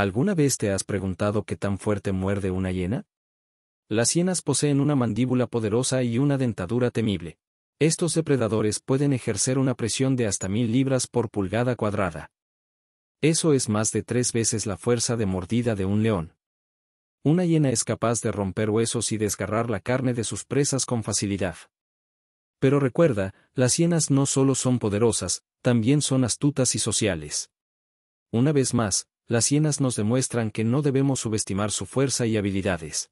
¿Alguna vez te has preguntado qué tan fuerte muerde una hiena? Las hienas poseen una mandíbula poderosa y una dentadura temible. Estos depredadores pueden ejercer una presión de hasta mil libras por pulgada cuadrada. Eso es más de tres veces la fuerza de mordida de un león. Una hiena es capaz de romper huesos y desgarrar la carne de sus presas con facilidad. Pero recuerda, las hienas no solo son poderosas, también son astutas y sociales. Una vez más, las hienas nos demuestran que no debemos subestimar su fuerza y habilidades.